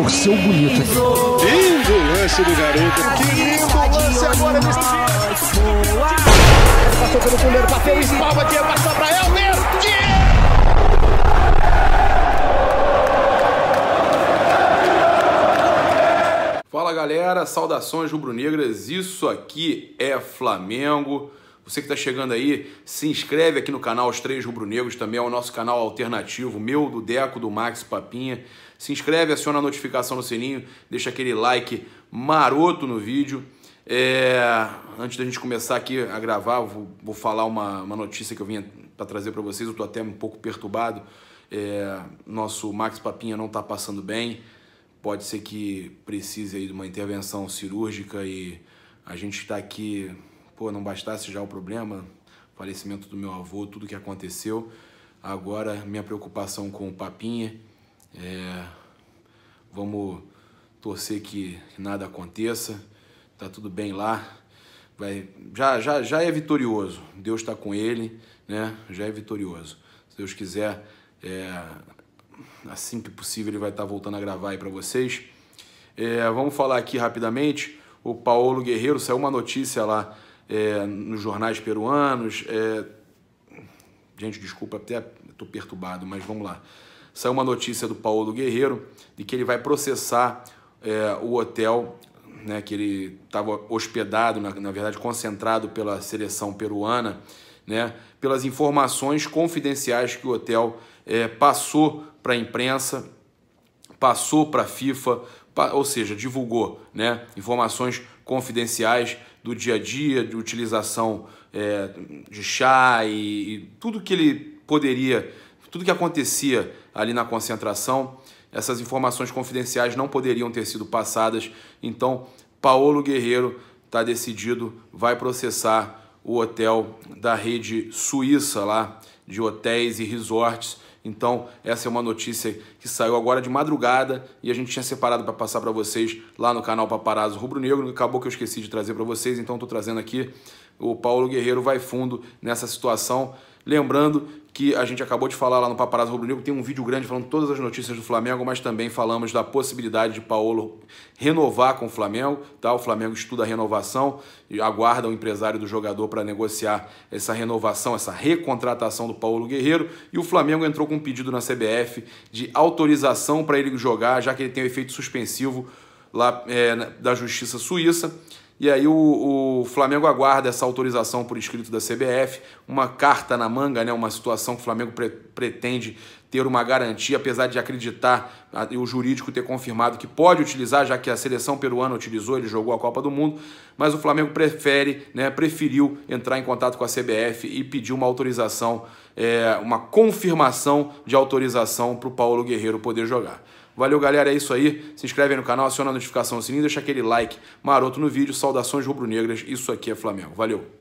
torceu bonito. Lindo lance do garoto. Que lindo lance agora nesse Passou pelo goleiro, bateu, espalma, Diego passou pra Elmer. Fala galera, saudações rubro-negras. Isso aqui é Flamengo. Você que está chegando aí, se inscreve aqui no canal Os Três Rubro Negros, também é o nosso canal alternativo, meu, do Deco, do Max Papinha. Se inscreve, aciona a notificação no sininho, deixa aquele like maroto no vídeo. É... Antes da gente começar aqui a gravar, vou, vou falar uma, uma notícia que eu vinha para trazer para vocês. Eu estou até um pouco perturbado. É... Nosso Max Papinha não está passando bem. Pode ser que precise aí de uma intervenção cirúrgica e a gente está aqui pô, não bastasse já o problema, falecimento do meu avô, tudo que aconteceu, agora minha preocupação com o Papinha, é, vamos torcer que nada aconteça, tá tudo bem lá, vai, já, já, já é vitorioso, Deus está com ele, né? já é vitorioso. Se Deus quiser, é, assim que possível ele vai estar tá voltando a gravar aí para vocês. É, vamos falar aqui rapidamente, o Paulo Guerreiro, saiu uma notícia lá, é, nos jornais peruanos. É... Gente, desculpa, até estou perturbado, mas vamos lá. Saiu uma notícia do Paulo Guerreiro de que ele vai processar é, o hotel né, que ele estava hospedado, na, na verdade concentrado pela seleção peruana, né, pelas informações confidenciais que o hotel é, passou para a imprensa, passou para a FIFA, ou seja, divulgou né, informações confidenciais do dia a dia, de utilização é, de chá e, e tudo que ele poderia, tudo que acontecia ali na concentração, essas informações confidenciais não poderiam ter sido passadas. Então, Paulo Guerreiro está decidido, vai processar o hotel da rede suíça lá de hotéis e resorts então, essa é uma notícia que saiu agora de madrugada e a gente tinha separado para passar para vocês lá no canal Paparazzo Rubro Negro. Acabou que eu esqueci de trazer para vocês, então estou trazendo aqui. O Paulo Guerreiro vai fundo nessa situação. Lembrando que a gente acabou de falar lá no Paparazzo Rubro Negro, tem um vídeo grande falando todas as notícias do Flamengo, mas também falamos da possibilidade de Paulo renovar com o Flamengo, tá? O Flamengo estuda a renovação e aguarda o empresário do jogador para negociar essa renovação, essa recontratação do Paulo Guerreiro, e o Flamengo entrou com um pedido na CBF de autorização para ele jogar, já que ele tem o efeito suspensivo lá é, da Justiça Suíça. E aí o, o, Flamengo aguarda essa autorização por escrito da CBF, uma carta na manga, né, uma situação que o Flamengo pre pretende ter uma garantia, apesar de acreditar e o jurídico ter confirmado que pode utilizar, já que a seleção peruana utilizou, ele jogou a Copa do Mundo, mas o Flamengo prefere, né, preferiu entrar em contato com a CBF e pedir uma autorização, é, uma confirmação de autorização para o Paulo Guerreiro poder jogar. Valeu, galera, é isso aí. Se inscreve aí no canal, aciona a notificação, sininho, deixa aquele like maroto no vídeo. Saudações rubro-negras, isso aqui é Flamengo. Valeu!